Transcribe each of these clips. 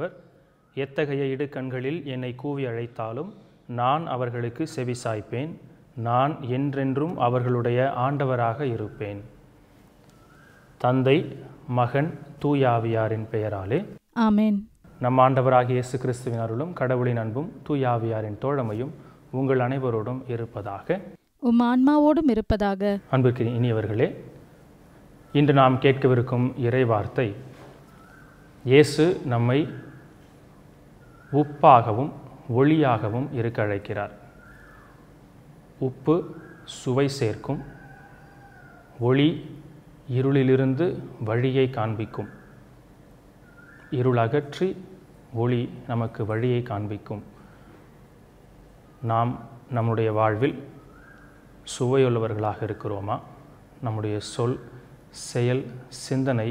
ஆண்டவர் எத்தகைய இடுக்கண்களில் என்னை கூவி அழைத்தாலும் நான் அவர்களுக்கு செவி சாய்ப்பேன் நான் என்றென்றும் அவர்களுடைய ஆண்டவராக இருப்பேன் தந்தை மகன் தூயாவியாரின் பெயராலே ஆமேன் நம் ஆண்டவராகிய இயேசு கிறிஸ்துவின் அருளும் கடவுளின் அன்பும் தூயாவியாரின் தோழமையும் உங்கள் அனைவரோடும் இருப்பதாக உம் ஆன்மாவோடும் இருப்பதாக அன்பிற்கு இனியவர்களே இன்று நாம் கேட்கவிருக்கும் இறைவார்த்தை இயேசு நம்மை உப்பாகவும் ஒளியாகவும் இருக்க அழைக்கிறார் உப்பு சுவை சேர்க்கும் ஒளி இருளிலிருந்து வழியை காண்பிக்கும் இருள் அகற்றி ஒளி நமக்கு வழியை காண்பிக்கும் நாம் நம்முடைய வாழ்வில் சுவையுள்ளவர்களாக இருக்கிறோமா நம்முடைய சொல் செயல் சிந்தனை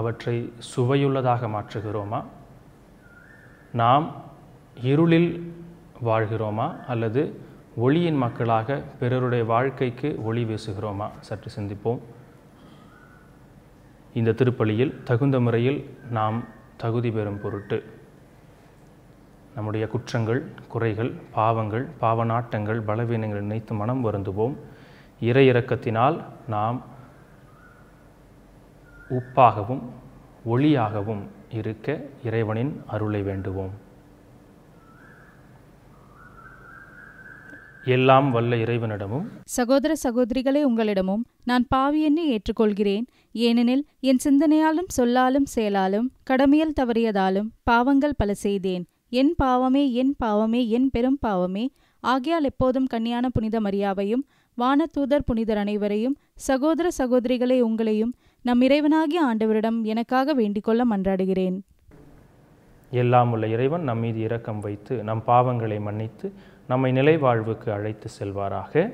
அவற்றை சுவையுள்ளதாக மாற்றுகிறோமா நாம் இருளில் வாழ்கிறோமா அல்லது ஒளியின் மக்களாக பிறருடைய வாழ்க்கைக்கு ஒளி வீசுகிறோமா சற்று சிந்திப்போம் இந்த திருப்பலியில் தகுந்த முறையில் நாம் தகுதி பெறும் பொருட்டு நம்முடைய குற்றங்கள் குறைகள் பாவங்கள் பாவநாட்டங்கள் பலவீனங்கள் நினைத்து மனம் வருந்துவோம் இறை இறக்கத்தினால் நாம் உப்பாகவும் ஒளியாகவும் இருக்க இறைவனின் அருளை வேண்டுவோம் எல்லாம் வல்ல இறைவனிடமும் சகோதர சகோதரிகளை உங்களிடமும் நான் பாவி பாவியெண்ணை ஏற்றுக்கொள்கிறேன் ஏனெனில் என் சிந்தனையாலும் சொல்லாலும் செயலாலும் கடமையில் தவறியதாலும் பாவங்கள் பல செய்தேன் என் பாவமே என் பாவமே என் பெரும் பாவமே ஆகையால் எப்போதும் கன்னியான புனித மரியாவையும் வான தூதர் புனிதர் அனைவரையும் சகோதர சகோதரிகளை உங்களையும் நம் இறைவனாகிய ஆண்டவரிடம் எனக்காக வேண்டிக்கொள்ள மன்றாடுகிறேன் எல்லாம் உள்ள இறைவன் நம் மீது இரக்கம் வைத்து நம் பாவங்களை மன்னித்து நம்மை நிலை வாழ்வுக்கு அழைத்து செல்வாராக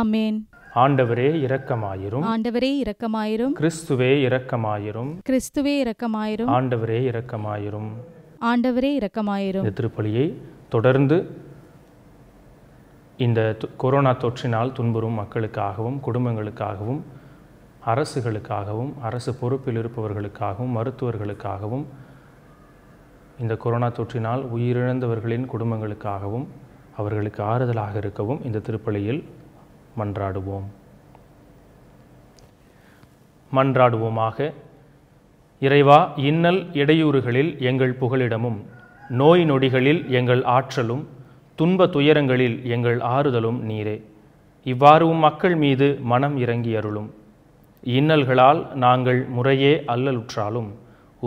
ஆமேன் ஆண்டவரே இரக்கமாயிரும் ஆண்டவரே இரக்கமாயிரும் கிறிஸ்துவே இரக்கமாயிரும் கிறிஸ்துவே இரக்கமாயிரும் ஆண்டவரே இரக்கமாயிரும் ஆண்டவரே இரக்கமாயிரும் இந்த திருப்பலியை தொடர்ந்து இந்த கொரோனா தொற்றினால் துன்புறும் மக்களுக்காகவும் குடும்பங்களுக்காகவும் அரசுகளுக்காகவும் அரசு பொறுப்பில் இருப்பவர்களுக்காகவும் மருத்துவர்களுக்காகவும் இந்த கொரோனா தொற்றினால் உயிரிழந்தவர்களின் குடும்பங்களுக்காகவும் அவர்களுக்கு ஆறுதலாக இருக்கவும் இந்த திருப்பலியில் மன்றாடுவோம் மன்றாடுவோமாக இறைவா இன்னல் இடையூறுகளில் எங்கள் புகலிடமும் நோய் நொடிகளில் எங்கள் ஆற்றலும் துன்ப துயரங்களில் எங்கள் ஆறுதலும் நீரே இவ்வாறு மக்கள் மீது மனம் இறங்கி அருளும் இன்னல்களால் நாங்கள் முறையே அல்லலுற்றாலும்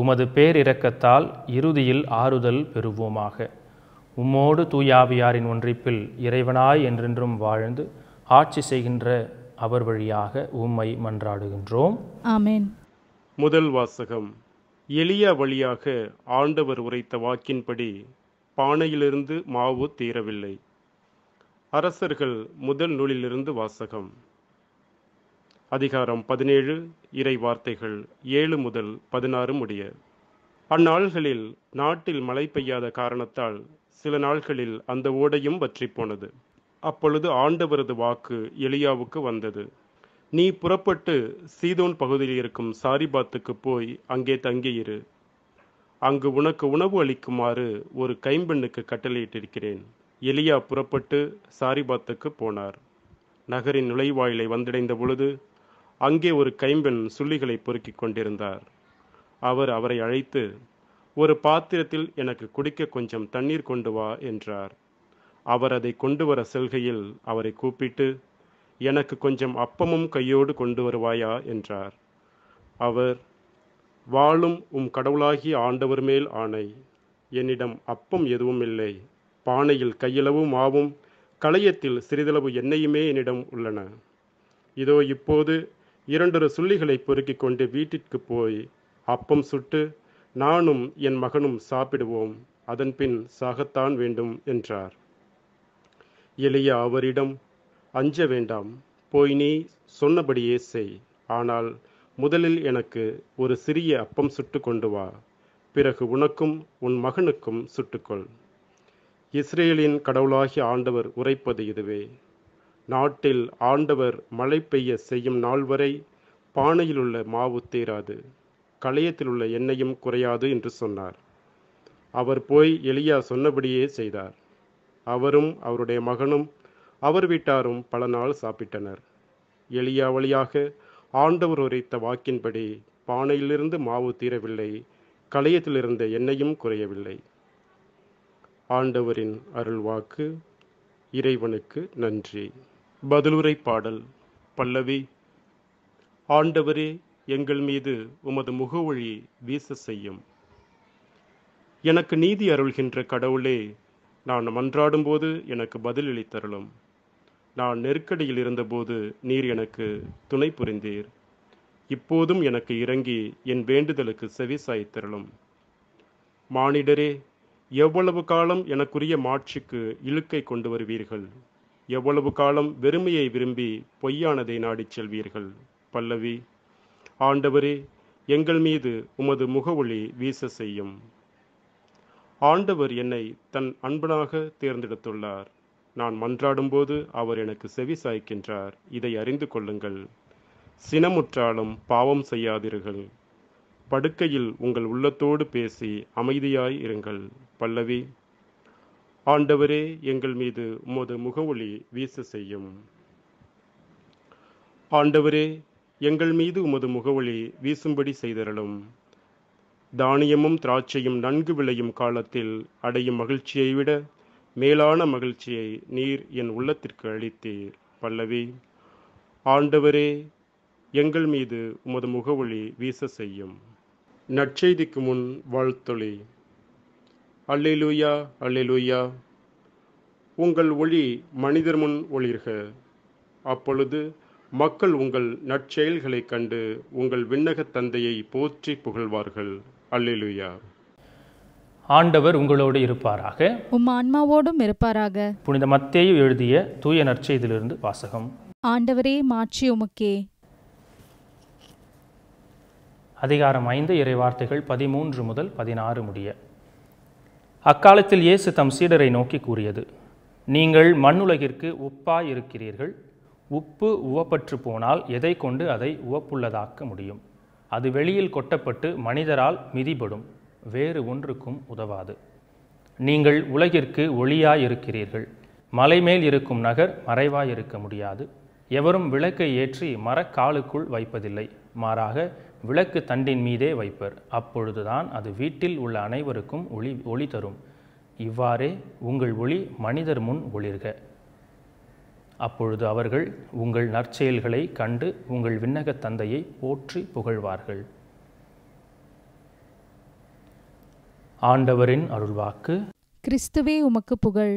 உமது பேரிரக்கத்தால் இறுதியில் ஆறுதல் பெறுவோமாக உம்மோடு தூயாவியாரின் ஒன்றிப்பில் இறைவனாய் என்றென்றும் வாழ்ந்து ஆட்சி செய்கின்ற அவர் வழியாக உம்மை மன்றாடுகின்றோம் ஆமேன் முதல் வாசகம் எளிய வழியாக ஆண்டவர் உரைத்த வாக்கின்படி பானையிலிருந்து மாவு தீரவில்லை அரசர்கள் முதல் நூலிலிருந்து வாசகம் அதிகாரம் பதினேழு இறை வார்த்தைகள் ஏழு முதல் பதினாறு முடிய அந்நாள்களில் நாட்டில் மழை பெய்யாத காரணத்தால் சில நாள்களில் அந்த ஓடையும் வற்றி போனது அப்பொழுது ஆண்டவரது வாக்கு எலியாவுக்கு வந்தது நீ புறப்பட்டு சீதோன் பகுதியில் இருக்கும் சாரிபாத்துக்கு போய் அங்கே தங்கியிரு அங்கு உனக்கு உணவு அளிக்குமாறு ஒரு கைம்பெண்ணுக்கு கட்டளையிட்டிருக்கிறேன் எலியா புறப்பட்டு சாரிபாத்துக்கு போனார் நகரின் நுழைவாயிலை வந்தடைந்த பொழுது அங்கே ஒரு கைம்பெண் சுள்ளிகளை பொறுக்கிக் கொண்டிருந்தார் அவர் அவரை அழைத்து ஒரு பாத்திரத்தில் எனக்கு குடிக்க கொஞ்சம் தண்ணீர் கொண்டு வா என்றார் அவர் அதை கொண்டு வர செல்கையில் அவரை கூப்பிட்டு எனக்கு கொஞ்சம் அப்பமும் கையோடு கொண்டு வருவாயா என்றார் அவர் வாழும் உம் கடவுளாகி ஆண்டவர் மேல் ஆணை என்னிடம் அப்பம் எதுவும் இல்லை பானையில் கையளவு மாவும் களையத்தில் சிறிதளவு எண்ணெயுமே என்னிடம் உள்ளன இதோ இப்போது இரண்டொரு சுள்ளிகளை பொறுக்கிக் கொண்டு வீட்டிற்கு போய் அப்பம் சுட்டு நானும் என் மகனும் சாப்பிடுவோம் அதன்பின் சாகத்தான் வேண்டும் என்றார் எளிய அவரிடம் அஞ்ச வேண்டாம் போய் நீ சொன்னபடியே செய் ஆனால் முதலில் எனக்கு ஒரு சிறிய அப்பம் சுட்டு கொண்டு வா பிறகு உனக்கும் உன் மகனுக்கும் சுட்டுக்கொள் இஸ்ரேலின் கடவுளாகிய ஆண்டவர் உரைப்பது இதுவே நாட்டில் ஆண்டவர் மழை பெய்ய செய்யும் நாள் வரை பானையிலுள்ள மாவு களையத்தில் களையத்திலுள்ள எண்ணெயும் குறையாது என்று சொன்னார் அவர் போய் எளியா சொன்னபடியே செய்தார் அவரும் அவருடைய மகனும் அவர் வீட்டாரும் பல நாள் சாப்பிட்டனர் எளியா வழியாக ஆண்டவர் உரைத்த வாக்கின்படி பானையிலிருந்து மாவு தீரவில்லை களையத்திலிருந்த எண்ணெயும் குறையவில்லை ஆண்டவரின் அருள்வாக்கு இறைவனுக்கு நன்றி பதிலுரை பாடல் பல்லவி ஆண்டவரே எங்கள் மீது உமது முகவழி வீச செய்யும் எனக்கு நீதி அருள்கின்ற கடவுளே நான் மன்றாடும்போது எனக்கு பதிலளித்தருளும் நான் நெருக்கடியில் இருந்தபோது நீர் எனக்கு துணை புரிந்தீர் இப்போதும் எனக்கு இறங்கி என் வேண்டுதலுக்கு செவி சாய்த்தருளும் மானிடரே எவ்வளவு காலம் எனக்குரிய மாட்சிக்கு இழுக்கை கொண்டு வருவீர்கள் எவ்வளவு காலம் வெறுமையை விரும்பி பொய்யானதை நாடிச் செல்வீர்கள் பல்லவி ஆண்டவரே எங்கள் மீது உமது முகவொளி வீச செய்யும் ஆண்டவர் என்னை தன் அன்பனாக தேர்ந்தெடுத்துள்ளார் நான் மன்றாடும்போது அவர் எனக்கு செவி சாய்க்கின்றார் இதை அறிந்து கொள்ளுங்கள் சினமுற்றாலும் பாவம் செய்யாதீர்கள் படுக்கையில் உங்கள் உள்ளத்தோடு பேசி அமைதியாய் இருங்கள் பல்லவி ஆண்டவரே எங்கள் மீது உமது முகவொளி வீச செய்யும் ஆண்டவரே எங்கள் மீது உமது முகவொளி வீசும்படி செய்தரலும் தானியமும் திராட்சையும் நன்கு விளையும் காலத்தில் அடையும் மகிழ்ச்சியை விட மேலான மகிழ்ச்சியை நீர் என் உள்ளத்திற்கு அளித்தீர் பல்லவி ஆண்டவரே எங்கள் மீது உமது முகவொளி வீச செய்யும் நற்செய்திக்கு முன் வாழ்த்தொழி அல்லேலூயா அல்லேலூயா உங்கள் ஒளி மனிதர் முன் ஒளிர்க அப்பொழுது மக்கள் உங்கள் நற்செயல்களைக் கண்டு உங்கள் விண்ணக தந்தையை போற்றி புகழ்வார்கள் அல்லேலுயா ஆண்டவர் உங்களோடு இருப்பாராக உம் ஆன்மாவோடும் இருப்பாராக புனித மத்தேயு எழுதிய தூய நற்செய்தியிலிருந்து வாசகம் ஆண்டவரே மாற்றி உமக்கே அதிகாரம் ஐந்து இறை வார்த்தைகள் பதிமூன்று முதல் பதினாறு முடிய அக்காலத்தில் இயேசு தம் சீடரை நோக்கி கூறியது நீங்கள் மண்ணுலகிற்கு உப்பாய் இருக்கிறீர்கள் உப்பு உவப்பற்று போனால் எதை கொண்டு அதை உவப்புள்ளதாக்க முடியும் அது வெளியில் கொட்டப்பட்டு மனிதரால் மிதிபடும் வேறு ஒன்றுக்கும் உதவாது நீங்கள் உலகிற்கு ஒளியாய் இருக்கிறீர்கள் மலைமேல் இருக்கும் நகர் மறைவாயிருக்க இருக்க முடியாது எவரும் விளக்கை ஏற்றி மரக்காலுக்குள் வைப்பதில்லை மாறாக விளக்கு தண்டின் மீதே வைப்பர் அப்பொழுதுதான் அது வீட்டில் உள்ள அனைவருக்கும் ஒளி ஒளி தரும் இவ்வாறே உங்கள் ஒளி மனிதர் முன் ஒளிர்க அப்பொழுது அவர்கள் உங்கள் நற்செயல்களை கண்டு உங்கள் விண்ணக தந்தையை போற்றி புகழ்வார்கள் ஆண்டவரின் அருள்வாக்கு கிறிஸ்துவே உமக்கு புகழ்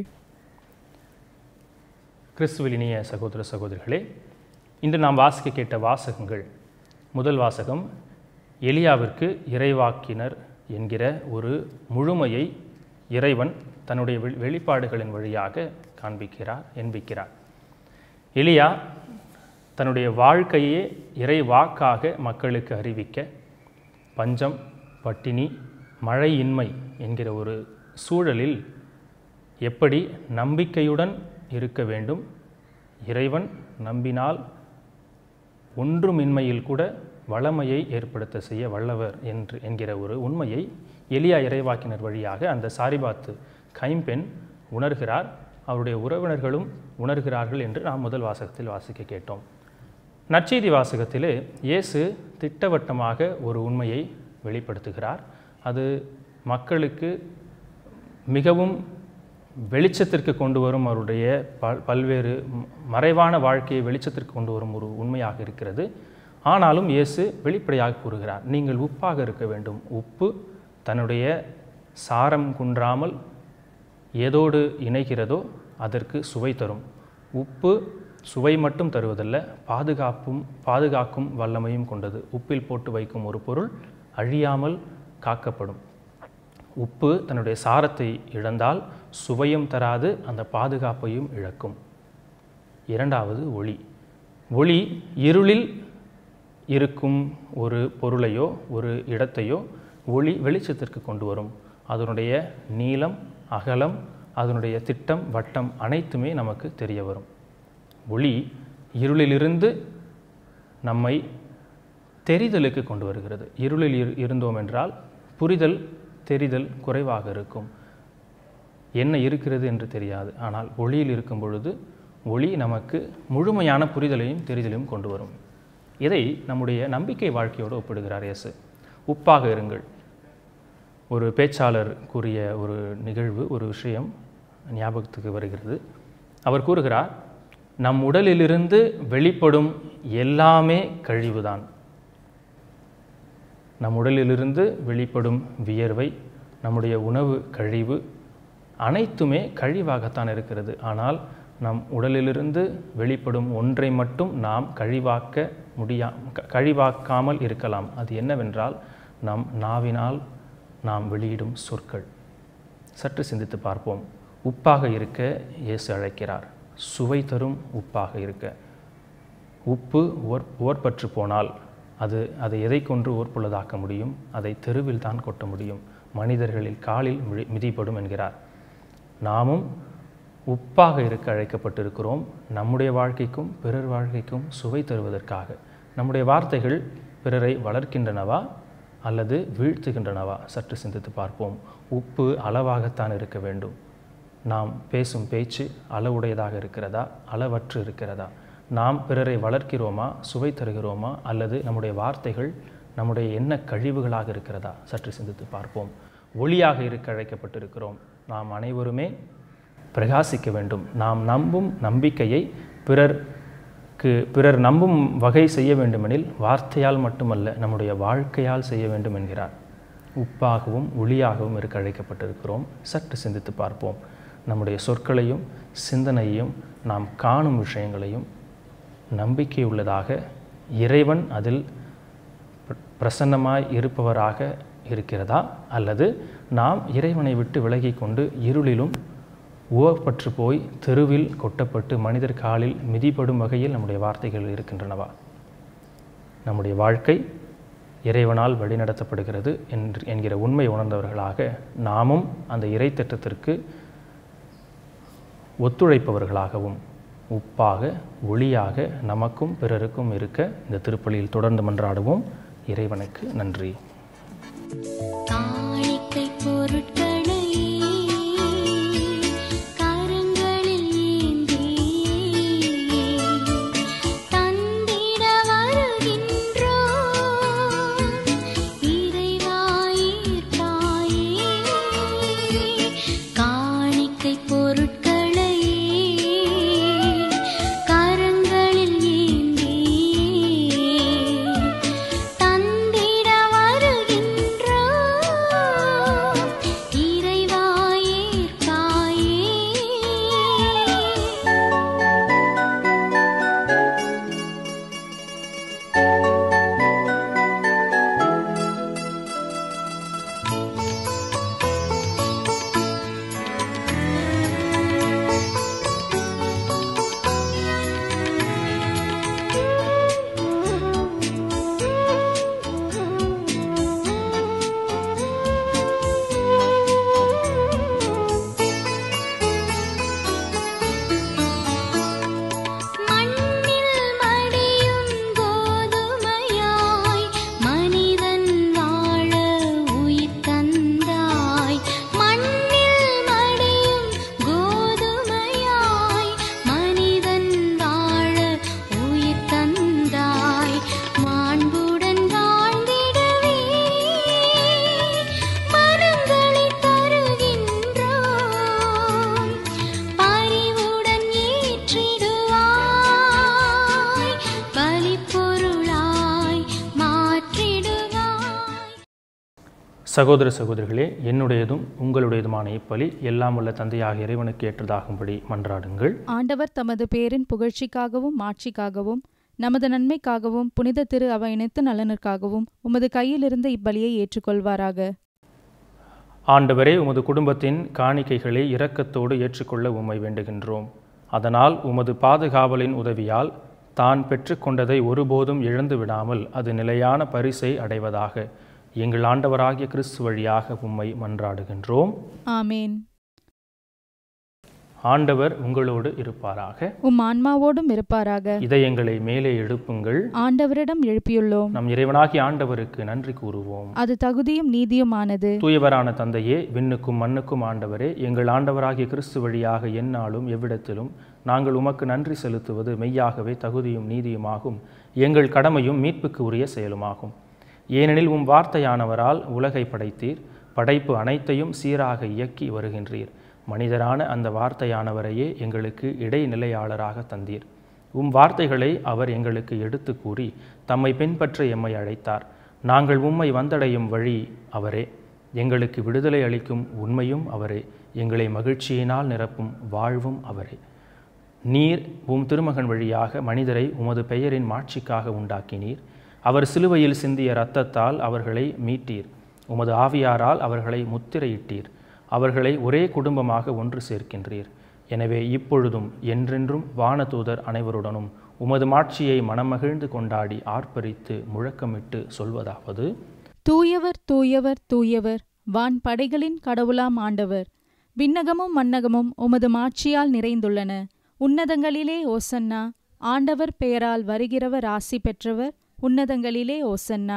கிறிஸ்துவிலினிய சகோதர சகோதரிகளே இன்று நாம் வாசிக்க கேட்ட வாசகங்கள் முதல் வாசகம் எலியாவிற்கு இறைவாக்கினர் என்கிற ஒரு முழுமையை இறைவன் தன்னுடைய வெளிப்பாடுகளின் வழியாக காண்பிக்கிறார் என்பிக்கிறார் எலியா தன்னுடைய வாழ்க்கையே இறை வாக்காக மக்களுக்கு அறிவிக்க பஞ்சம் பட்டினி மழையின்மை என்கிற ஒரு சூழலில் எப்படி நம்பிக்கையுடன் இருக்க வேண்டும் இறைவன் நம்பினால் ஒன்றுமின்மையில் கூட வளமையை ஏற்படுத்த செய்ய வல்லவர் என்று என்கிற ஒரு உண்மையை எளியா இறைவாக்கினர் வழியாக அந்த சாரிபாத்து கைம்பெண் உணர்கிறார் அவருடைய உறவினர்களும் உணர்கிறார்கள் என்று நாம் முதல் வாசகத்தில் வாசிக்க கேட்டோம் நற்செய்தி வாசகத்திலே இயேசு திட்டவட்டமாக ஒரு உண்மையை வெளிப்படுத்துகிறார் அது மக்களுக்கு மிகவும் வெளிச்சத்திற்கு கொண்டு வரும் அவருடைய பல்வேறு மறைவான வாழ்க்கையை வெளிச்சத்திற்கு கொண்டு வரும் ஒரு உண்மையாக இருக்கிறது ஆனாலும் இயேசு வெளிப்படையாக கூறுகிறார் நீங்கள் உப்பாக இருக்க வேண்டும் உப்பு தன்னுடைய சாரம் குன்றாமல் ஏதோடு இணைகிறதோ அதற்கு சுவை தரும் உப்பு சுவை மட்டும் தருவதல்ல பாதுகாப்பும் பாதுகாக்கும் வல்லமையும் கொண்டது உப்பில் போட்டு வைக்கும் ஒரு பொருள் அழியாமல் காக்கப்படும் உப்பு தன்னுடைய சாரத்தை இழந்தால் சுவையும் தராது அந்த பாதுகாப்பையும் இழக்கும் இரண்டாவது ஒளி ஒளி இருளில் இருக்கும் ஒரு பொருளையோ ஒரு இடத்தையோ ஒளி வெளிச்சத்திற்கு கொண்டு வரும் அதனுடைய நீளம் அகலம் அதனுடைய திட்டம் வட்டம் அனைத்துமே நமக்கு தெரிய வரும் ஒளி இருளிலிருந்து நம்மை தெரிதலுக்கு கொண்டு வருகிறது இருளில் இருந்தோம் என்றால் புரிதல் தெரிதல் குறைவாக இருக்கும் என்ன இருக்கிறது என்று தெரியாது ஆனால் ஒளியில் இருக்கும் பொழுது ஒளி நமக்கு முழுமையான புரிதலையும் தெரிதலையும் கொண்டு வரும் இதை நம்முடைய நம்பிக்கை வாழ்க்கையோடு ஒப்பிடுகிறார் இயேசு உப்பாக இருங்கள் ஒரு பேச்சாளர் கூறிய ஒரு நிகழ்வு ஒரு விஷயம் ஞாபகத்துக்கு வருகிறது அவர் கூறுகிறார் நம் உடலிலிருந்து வெளிப்படும் எல்லாமே கழிவுதான் நம் உடலிலிருந்து வெளிப்படும் வியர்வை நம்முடைய உணவு கழிவு அனைத்துமே கழிவாகத்தான் இருக்கிறது ஆனால் நம் உடலிலிருந்து வெளிப்படும் ஒன்றை மட்டும் நாம் கழிவாக்க முடியா கழிவாக்காமல் இருக்கலாம் அது என்னவென்றால் நம் நாவினால் நாம் வெளியிடும் சொற்கள் சற்று சிந்தித்து பார்ப்போம் உப்பாக இருக்க இயேசு அழைக்கிறார் சுவை தரும் உப்பாக இருக்க உப்பு ஓர் ஓர்பற்று போனால் அது அதை எதை கொன்று ஊர்ப்புள்ளதாக்க முடியும் அதை தெருவில் தான் கொட்ட முடியும் மனிதர்களில் காலில் மிதிப்படும் என்கிறார் நாமும் உப்பாக இருக்க அழைக்கப்பட்டிருக்கிறோம் நம்முடைய வாழ்க்கைக்கும் பிறர் வாழ்க்கைக்கும் சுவை தருவதற்காக நம்முடைய வார்த்தைகள் பிறரை வளர்க்கின்றனவா அல்லது வீழ்த்துகின்றனவா சற்று சிந்தித்து பார்ப்போம் உப்பு அளவாகத்தான் இருக்க வேண்டும் நாம் பேசும் பேச்சு அளவுடையதாக இருக்கிறதா அளவற்று இருக்கிறதா நாம் பிறரை வளர்க்கிறோமா சுவை தருகிறோமா அல்லது நம்முடைய வார்த்தைகள் நம்முடைய என்ன கழிவுகளாக இருக்கிறதா சற்று சிந்தித்து பார்ப்போம் ஒளியாக இருக்க அழைக்கப்பட்டிருக்கிறோம் நாம் அனைவருமே பிரகாசிக்க வேண்டும் நாம் நம்பும் நம்பிக்கையை பிறர்க்கு பிறர் நம்பும் வகை செய்ய வேண்டுமெனில் வார்த்தையால் மட்டுமல்ல நம்முடைய வாழ்க்கையால் செய்ய வேண்டும் என்கிறார் உப்பாகவும் ஒளியாகவும் இருக்க அழைக்கப்பட்டிருக்கிறோம் சற்று சிந்தித்து பார்ப்போம் நம்முடைய சொற்களையும் சிந்தனையையும் நாம் காணும் விஷயங்களையும் நம்பிக்கை உள்ளதாக இறைவன் அதில் பிரசன்னமாய் இருப்பவராக இருக்கிறதா அல்லது நாம் இறைவனை விட்டு விலகி கொண்டு இருளிலும் ஓவப்பற்று போய் தெருவில் கொட்டப்பட்டு மனிதர் காலில் மிதிப்படும் வகையில் நம்முடைய வார்த்தைகள் இருக்கின்றனவா நம்முடைய வாழ்க்கை இறைவனால் வழிநடத்தப்படுகிறது என்று என்கிற உண்மை உணர்ந்தவர்களாக நாமும் அந்த இறை திட்டத்திற்கு ஒத்துழைப்பவர்களாகவும் உப்பாக ஒளியாக நமக்கும் பிறருக்கும் இருக்க இந்த திருப்பலியில் தொடர்ந்து மன்றாடுவோம் இறைவனுக்கு நன்றி பொருட்கள் சகோதர சகோதரிகளே என்னுடையதும் உங்களுடையதுமான இப்பலி எல்லாம் உள்ள தந்தையாக இறைவனுக்கு ஏற்றதாகும்படி மன்றாடுங்கள் ஆண்டவர் தமது பேரின் புகழ்ச்சிக்காகவும் ஆட்சிக்காகவும் நமது நன்மைக்காகவும் புனித திரு அவ இணைத்து நலனுக்காகவும் உமது கையிலிருந்து இப்பலியை ஏற்றுக்கொள்வாராக ஆண்டவரே உமது குடும்பத்தின் காணிக்கைகளை இரக்கத்தோடு ஏற்றுக்கொள்ள உம்மை வேண்டுகின்றோம் அதனால் உமது பாதுகாவலின் உதவியால் தான் பெற்றுக்கொண்டதை ஒருபோதும் இழந்து விடாமல் அது நிலையான பரிசை அடைவதாக எங்கள் ஆண்டவராகிய கிறிஸ்து வழியாக உம்மை மன்றாடுகின்றோம் ஆமேன் ஆண்டவர் உங்களோடு இருப்பாராக உம் ஆன்மாவோடும் இருப்பாராக இதயங்களை மேலே எழுப்புங்கள் ஆண்டவரிடம் எழுப்பியுள்ளோம் நம் இறைவனாகி ஆண்டவருக்கு நன்றி கூறுவோம் அது தகுதியும் நீதியுமானது தூயவரான தந்தையே விண்ணுக்கும் மண்ணுக்கும் ஆண்டவரே எங்கள் ஆண்டவராகிய கிறிஸ்து வழியாக என்னாலும் எவ்விடத்திலும் நாங்கள் உமக்கு நன்றி செலுத்துவது மெய்யாகவே தகுதியும் நீதியுமாகும் எங்கள் கடமையும் மீட்புக்கு உரிய செயலுமாகும் ஏனெனில் உம் வார்த்தையானவரால் உலகை படைத்தீர் படைப்பு அனைத்தையும் சீராக இயக்கி வருகின்றீர் மனிதரான அந்த வார்த்தையானவரையே எங்களுக்கு இடைநிலையாளராக தந்தீர் உம் வார்த்தைகளை அவர் எங்களுக்கு எடுத்து கூறி தம்மை பின்பற்ற எம்மை அழைத்தார் நாங்கள் உம்மை வந்தடையும் வழி அவரே எங்களுக்கு விடுதலை அளிக்கும் உண்மையும் அவரே எங்களை மகிழ்ச்சியினால் நிரப்பும் வாழ்வும் அவரே நீர் உம் திருமகன் வழியாக மனிதரை உமது பெயரின் மாட்சிக்காக உண்டாக்கினீர் அவர் சிலுவையில் சிந்திய இரத்தத்தால் அவர்களை மீட்டீர் உமது ஆவியாரால் அவர்களை முத்திரையிட்டீர் அவர்களை ஒரே குடும்பமாக ஒன்று சேர்க்கின்றீர் எனவே இப்பொழுதும் என்றென்றும் வானதூதர் அனைவருடனும் உமது மாட்சியை மனமகிழ்ந்து கொண்டாடி ஆர்ப்பரித்து முழக்கமிட்டு சொல்வதாவது தூயவர் தூயவர் தூயவர் வான் படைகளின் கடவுளாம் ஆண்டவர் விண்ணகமும் மன்னகமும் உமது மாட்சியால் நிறைந்துள்ளன உன்னதங்களிலே ஓசன்னா ஆண்டவர் பெயரால் வருகிறவர் ஆசி பெற்றவர் உன்னதங்களிலே ஓசன்னா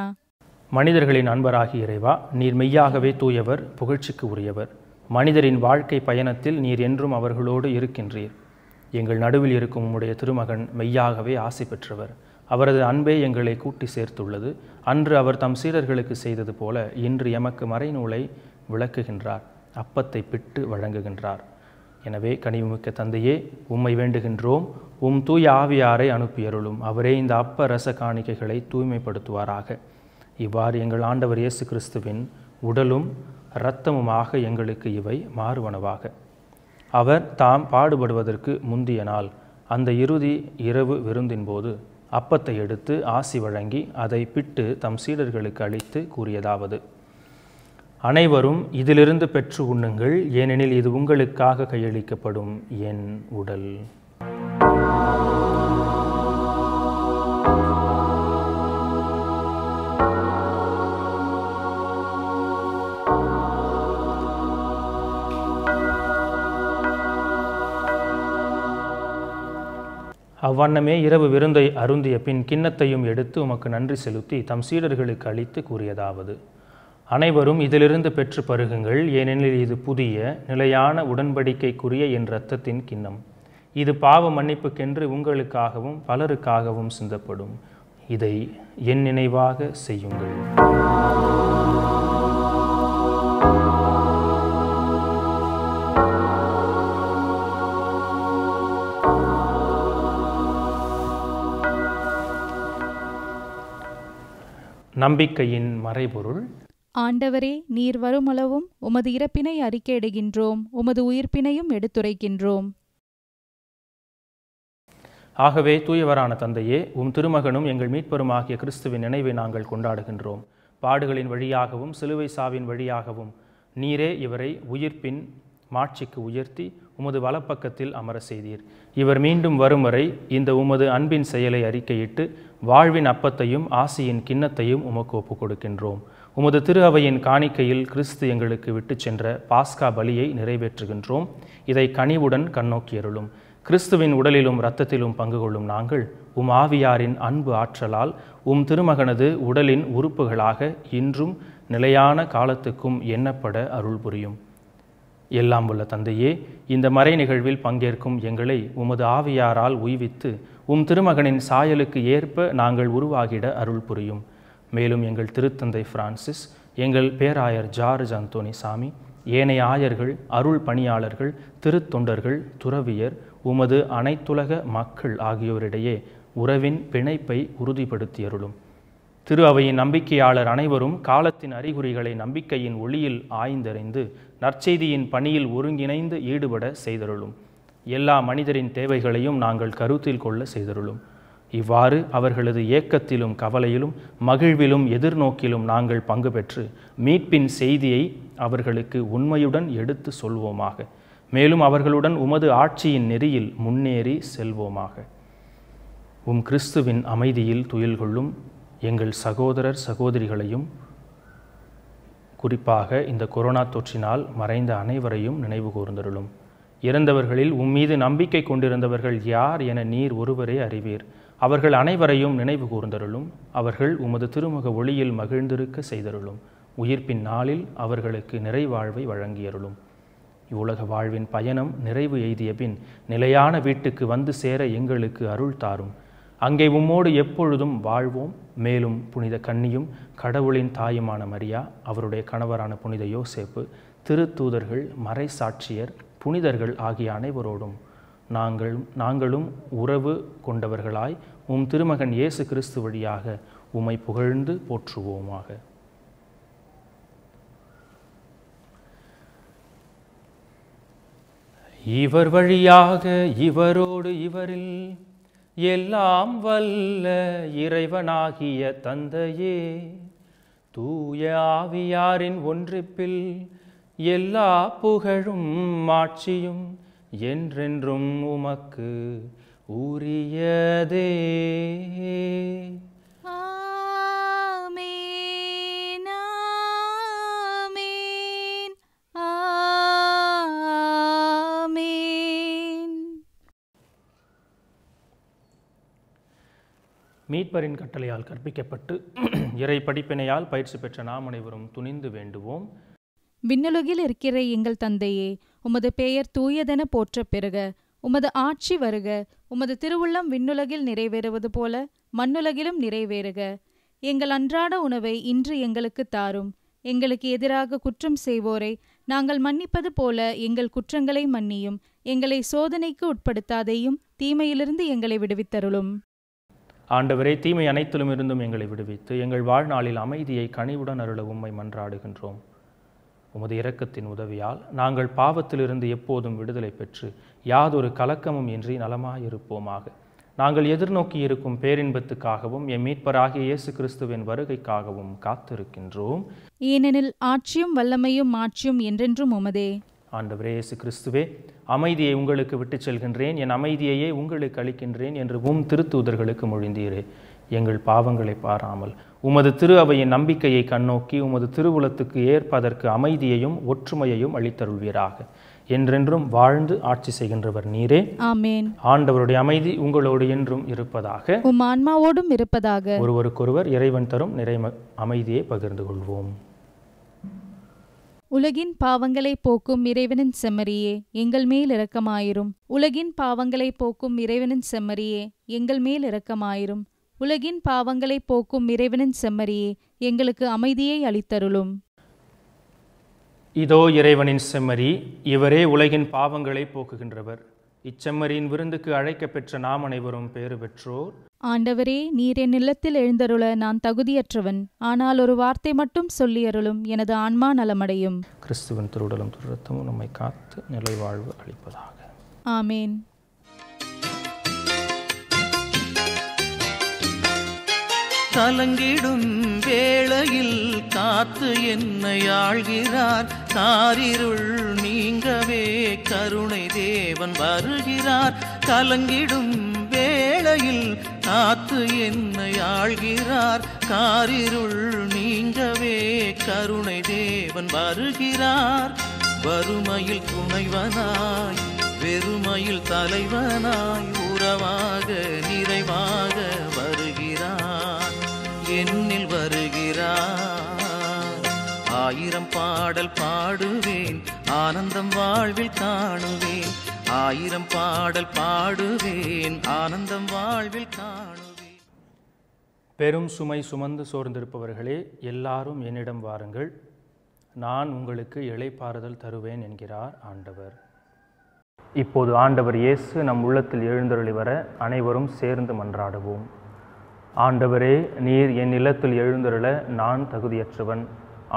மனிதர்களின் அன்பராகி இறைவா நீர் மெய்யாகவே தூயவர் புகழ்ச்சிக்கு உரியவர் மனிதரின் வாழ்க்கை பயணத்தில் நீர் என்றும் அவர்களோடு இருக்கின்றீர் எங்கள் நடுவில் இருக்கும் உம்முடைய திருமகன் மெய்யாகவே ஆசை பெற்றவர் அவரது அன்பே எங்களை கூட்டி சேர்த்துள்ளது அன்று அவர் தம் சீடர்களுக்கு செய்தது போல இன்று எமக்கு மறைநூலை விளக்குகின்றார் அப்பத்தை பிட்டு வழங்குகின்றார் எனவே கனிவுமிக்க தந்தையே உம்மை வேண்டுகின்றோம் உம் தூய ஆவியாரை அனுப்பியருளும் அவரே இந்த அப்ப ரச காணிக்கைகளை தூய்மைப்படுத்துவாராக இவ்வாறு எங்கள் ஆண்டவர் இயேசு கிறிஸ்துவின் உடலும் இரத்தமுமாக எங்களுக்கு இவை மாறுவனவாக அவர் தாம் பாடுபடுவதற்கு முந்திய நாள் அந்த இறுதி இரவு விருந்தின் போது அப்பத்தை எடுத்து ஆசி வழங்கி அதை பிட்டு தம் சீடர்களுக்கு அளித்து கூறியதாவது அனைவரும் இதிலிருந்து பெற்று உண்ணுங்கள் ஏனெனில் இது உங்களுக்காக கையளிக்கப்படும் என் உடல் அவ்வண்ணமே இரவு விருந்தை அருந்திய பின் கிண்ணத்தையும் எடுத்து உமக்கு நன்றி செலுத்தி தம் சீடர்களுக்கு அளித்து கூறியதாவது அனைவரும் இதிலிருந்து பெற்று பருகுங்கள் ஏனெனில் இது புதிய நிலையான உடன்படிக்கைக்குரிய என் இரத்தத்தின் கிண்ணம் இது பாவ மன்னிப்புக்கென்று உங்களுக்காகவும் பலருக்காகவும் சிந்தப்படும் இதை என் நினைவாக செய்யுங்கள் நம்பிக்கையின் மறைபொருள் ஆண்டவரே நீர் வருமளவும் உமது இறப்பினை அறிக்கையிடுகின்றோம் உமது உயிர்ப்பினையும் எடுத்துரைக்கின்றோம் ஆகவே தூயவரான தந்தையே உம் திருமகனும் எங்கள் மீட்பெரும் ஆகிய கிறிஸ்துவின் நினைவை நாங்கள் கொண்டாடுகின்றோம் பாடுகளின் வழியாகவும் சிலுவை சாவின் வழியாகவும் நீரே இவரை உயிர்ப்பின் மாட்சிக்கு உயர்த்தி உமது வலப்பக்கத்தில் அமர செய்தீர் இவர் மீண்டும் வரும் வரை இந்த உமது அன்பின் செயலை அறிக்கையிட்டு வாழ்வின் அப்பத்தையும் ஆசியின் கிண்ணத்தையும் உமக்கு ஒப்புக் கொடுக்கின்றோம் உமது திரு அவையின் காணிக்கையில் கிறிஸ்து எங்களுக்கு விட்டு சென்ற பாஸ்கா பலியை நிறைவேற்றுகின்றோம் இதை கனிவுடன் கண்ணோக்கியருளும் கிறிஸ்துவின் உடலிலும் இரத்தத்திலும் பங்கு கொள்ளும் நாங்கள் உம் ஆவியாரின் அன்பு ஆற்றலால் உம் திருமகனது உடலின் உறுப்புகளாக இன்றும் நிலையான காலத்துக்கும் எண்ணப்பட அருள் புரியும் எல்லாம் உள்ள தந்தையே இந்த மறை நிகழ்வில் பங்கேற்கும் எங்களை உமது ஆவியாரால் உய்வித்து உம் திருமகனின் சாயலுக்கு ஏற்ப நாங்கள் உருவாகிட அருள் புரியும் மேலும் எங்கள் திருத்தந்தை பிரான்சிஸ் எங்கள் பேராயர் ஜார்ஜ் அந்தோனி சாமி ஏனைய ஆயர்கள் அருள் பணியாளர்கள் திருத்தொண்டர்கள் துறவியர் உமது அனைத்துலக மக்கள் ஆகியோரிடையே உறவின் பிணைப்பை உறுதிப்படுத்தியருளும் திரு அவையின் நம்பிக்கையாளர் அனைவரும் காலத்தின் அறிகுறிகளை நம்பிக்கையின் ஒளியில் ஆய்ந்தறிந்து நற்செய்தியின் பணியில் ஒருங்கிணைந்து ஈடுபட செய்தருளும் எல்லா மனிதரின் தேவைகளையும் நாங்கள் கருத்தில் கொள்ள செய்தருளும் இவ்வாறு அவர்களது ஏக்கத்திலும் கவலையிலும் மகிழ்விலும் எதிர்நோக்கிலும் நாங்கள் பங்கு பெற்று மீட்பின் செய்தியை அவர்களுக்கு உண்மையுடன் எடுத்து சொல்வோமாக மேலும் அவர்களுடன் உமது ஆட்சியின் நெறியில் முன்னேறி செல்வோமாக உம் கிறிஸ்துவின் அமைதியில் துயில் கொள்ளும் எங்கள் சகோதரர் சகோதரிகளையும் குறிப்பாக இந்த கொரோனா தொற்றினால் மறைந்த அனைவரையும் நினைவு கூர்ந்தருளும் இறந்தவர்களில் உம்மீது நம்பிக்கை கொண்டிருந்தவர்கள் யார் என நீர் ஒருவரே அறிவீர் அவர்கள் அனைவரையும் நினைவு கூர்ந்தருளும் அவர்கள் உமது திருமுக ஒளியில் மகிழ்ந்திருக்க செய்தருளும் உயிர்ப்பின் நாளில் அவர்களுக்கு நிறைவாழ்வை வழங்கியருளும் இவ்வுலக வாழ்வின் பயணம் நிறைவு எய்திய பின் நிலையான வீட்டுக்கு வந்து சேர எங்களுக்கு அருள் தாரும் அங்கே உம்மோடு எப்பொழுதும் வாழ்வோம் மேலும் புனித கன்னியும் கடவுளின் தாயுமான மரியா அவருடைய கணவரான புனித யோசேப்பு திருத்தூதர்கள் மறைசாட்சியர் புனிதர்கள் ஆகிய அனைவரோடும் நாங்கள் நாங்களும் உறவு கொண்டவர்களாய் உம் திருமகன் இயேசு கிறிஸ்து வழியாக உமை புகழ்ந்து போற்றுவோமாக இவர் வழியாக இவரோடு இவரில் எல்லாம் வல்ல இறைவனாகிய தந்தையே தூய ஆவியாரின் ஒன்றிப்பில் எல்லா புகழும் ஆட்சியும் என்றென்றும் உமக்கு உரியதே மீட்பரின் கட்டளையால் கற்பிக்கப்பட்டு இறை படிப்பினையால் பயிற்சி பெற்ற நாம் அனைவரும் துணிந்து வேண்டுவோம் விண்ணுலகில் இருக்கிற எங்கள் தந்தையே உமது பெயர் தூயதென போற்ற பிறக உமது ஆட்சி வருக உமது திருவுள்ளம் விண்ணுலகில் நிறைவேறுவது போல மண்ணுலகிலும் நிறைவேறுக எங்கள் அன்றாட உணவை இன்று எங்களுக்கு தாரும் எங்களுக்கு எதிராக குற்றம் செய்வோரை நாங்கள் மன்னிப்பது போல எங்கள் குற்றங்களை மன்னியும் எங்களை சோதனைக்கு உட்படுத்தாதையும் தீமையிலிருந்து எங்களை விடுவித்தருளும் ஆண்டவரே தீமை அனைத்திலும் இருந்தும் எங்களை விடுவித்து எங்கள் வாழ்நாளில் அமைதியை கனிவுடன் அருள உம்மை மன்றாடுகின்றோம் உமது இரக்கத்தின் உதவியால் நாங்கள் பாவத்திலிருந்து எப்போதும் விடுதலை பெற்று யாதொரு கலக்கமும் இன்றி நலமாயிருப்போமாக நாங்கள் எதிர்நோக்கி இருக்கும் பேரின்பத்துக்காகவும் எம் மீட்பராகிய இயேசு கிறிஸ்துவின் வருகைக்காகவும் காத்திருக்கின்றோம் ஏனெனில் ஆட்சியும் வல்லமையும் ஆட்சியும் என்றென்றும் உமதே ஆண்டவரே இயேசு கிறிஸ்துவே அமைதியை உங்களுக்கு விட்டுச் செல்கின்றேன் என் அமைதியையே உங்களுக்கு அளிக்கின்றேன் என்று உம் திருத்தூதர்களுக்கு மொழிந்தீரே எங்கள் பாவங்களை பாராமல் உமது திரு அவையின் நம்பிக்கையை கண்ணோக்கி உமது திருவுலத்துக்கு ஏற்பதற்கு அமைதியையும் ஒற்றுமையையும் அளித்தருள்வீராக என்றென்றும் வாழ்ந்து ஆட்சி செய்கின்றவர் நீரே ஆமேன் ஆண்டவருடைய அமைதி உங்களோடு என்றும் இருப்பதாக உம் ஆன்மாவோடும் இருப்பதாக ஒருவருக்கொருவர் இறைவன் தரும் நிறை அமைதியை பகிர்ந்து கொள்வோம் உலகின் பாவங்களை போக்கும் இறைவனின் செம்மறியே எங்கள் மேல் இரக்கமாயிரும் உலகின் பாவங்களை போக்கும் இறைவனின் செம்மறியே எங்கள் மேல் இரக்கமாயிரும் உலகின் பாவங்களை போக்கும் இறைவனின் செம்மறியே எங்களுக்கு அமைதியை அளித்தருளும் இதோ இறைவனின் செம்மறி இவரே உலகின் பாவங்களை போக்குகின்றவர் இச்செம்மறியின் விருந்துக்கு அழைக்க பெற்ற நாம் அனைவரும் பேறு பெற்றோர் ஆண்டவரே நீர் என் இல்லத்தில் எழுந்தருள நான் தகுதியற்றவன் ஆனால் ஒரு வார்த்தை மட்டும் சொல்லி அருளும் எனது ஆன்மா நலமடையும் கிறிஸ்துவன் திருடலும் துரத்தமும் நம்மை காத்து நிலைவாழ்வு அளிப்பதாக ஆமேன் கலங்கிடும் வேளையில் காத்து என்னை ஆழ்கிறார் காரிருள் நீங்கவே கருணை தேவன் வருகிறார் கலங்கிடும் வேளையில் காத்து என்னை ஆழ்கிறார் காரிருள் நீங்கவே கருணை தேவன் வருகிறார் வறுமையில் துணைவனாய் வெறுமையில் தலைவனாய் உறவாக நிறைவாக வருகிறார் என்னில் வருகிறார் ஆயிரம் பாடல் பாடுவேன் ஆனந்தம் வாழ்வில் காணுவேன் ஆயிரம் பாடல் பாடுவேன் ஆனந்தம் வாழ்வில் காணுவேன் பெரும் சுமை சுமந்து சோர்ந்திருப்பவர்களே எல்லாரும் என்னிடம் வாருங்கள் நான் உங்களுக்கு இழைப்பாறுதல் தருவேன் என்கிறார் ஆண்டவர் இப்போது ஆண்டவர் இயேசு நம் உள்ளத்தில் எழுந்தருளி வர அனைவரும் சேர்ந்து மன்றாடுவோம் ஆண்டவரே நீர் என் நிலத்தில் எழுந்தருள நான் தகுதியற்றவன்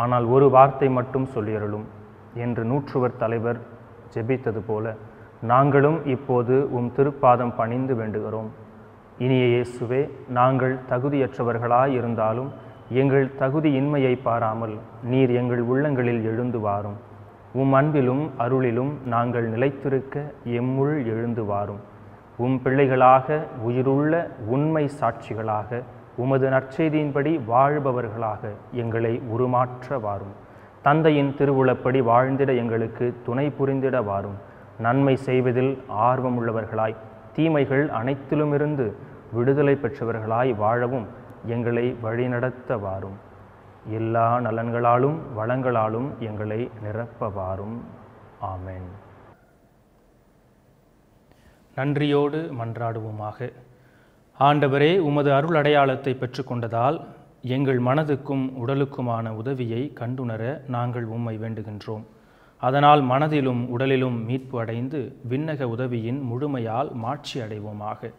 ஆனால் ஒரு வார்த்தை மட்டும் சொல்லியருளும் என்று நூற்றுவர் தலைவர் ஜெபித்தது போல நாங்களும் இப்போது உம் திருப்பாதம் பணிந்து வேண்டுகிறோம் இனிய இயேசுவே நாங்கள் தகுதியற்றவர்களாயிருந்தாலும் எங்கள் தகுதியின்மையை பாராமல் நீர் எங்கள் உள்ளங்களில் எழுந்து வாரும் உம் அன்பிலும் அருளிலும் நாங்கள் நிலைத்திருக்க எம்முள் எழுந்து வாரும் உம் பிள்ளைகளாக உயிருள்ள உண்மை சாட்சிகளாக உமது நற்செய்தியின்படி வாழ்பவர்களாக எங்களை உருமாற்ற வாரும் தந்தையின் திருவுளப்படி வாழ்ந்திட எங்களுக்கு துணை புரிந்திட வாரும் நன்மை செய்வதில் ஆர்வமுள்ளவர்களாய் தீமைகள் அனைத்திலுமிருந்து விடுதலை பெற்றவர்களாய் வாழவும் எங்களை வழிநடத்த வாரும் எல்லா நலன்களாலும் வளங்களாலும் எங்களை நிரப்ப வாரும் ஆமேன் நன்றியோடு மன்றாடுவோமாக ஆண்டவரே உமது அருள் அடையாளத்தை பெற்றுக்கொண்டதால் எங்கள் மனதுக்கும் உடலுக்குமான உதவியை கண்டுணர நாங்கள் உம்மை வேண்டுகின்றோம் அதனால் மனதிலும் உடலிலும் மீட்பு அடைந்து விண்ணக உதவியின் முழுமையால் மாட்சி அடைவோமாக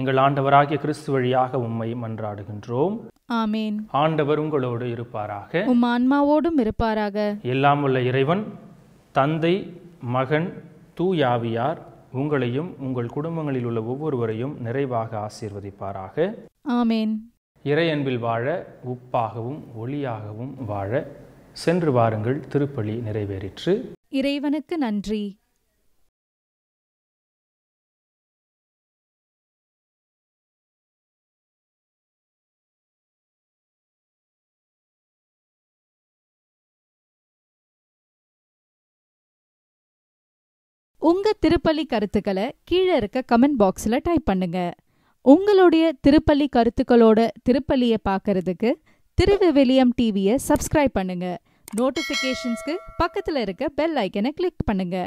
எங்கள் ஆண்டவராகிய கிறிஸ்து வழியாக உம்மை மன்றாடுகின்றோம் ஆமேன் ஆண்டவர் உங்களோடு இருப்பாராக உம் ஆன்மாவோடும் இருப்பாராக எல்லாம் உள்ள இறைவன் தந்தை மகன் தூயாவியார் உங்களையும் உங்கள் குடும்பங்களில் உள்ள ஒவ்வொருவரையும் நிறைவாக ஆசீர்வதிப்பாராக ஆமேன் இறையன்பில் வாழ உப்பாகவும் ஒளியாகவும் வாழ சென்று வாருங்கள் திருப்பலி நிறைவேறிற்று இறைவனுக்கு நன்றி உங்க திருப்பள்ளி கருத்துக்களை கீழே இருக்க கமெண்ட் பாக்ஸில் டைப் பண்ணுங்க உங்களுடைய திருப்பள்ளி கருத்துக்களோட திருப்பள்ளியை பார்க்கறதுக்கு திருவிவிலியம் டிவியை சப்ஸ்கிரைப் பண்ணுங்க நோட்டிஃபிகேஷன்ஸ்க்கு பக்கத்தில் இருக்க பெல் ஐக்கனை கிளிக் பண்ணுங்க